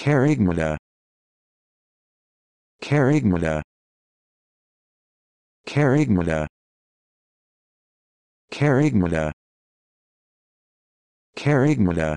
Carigmata Carigmata Carigmata Carigmata Carigmata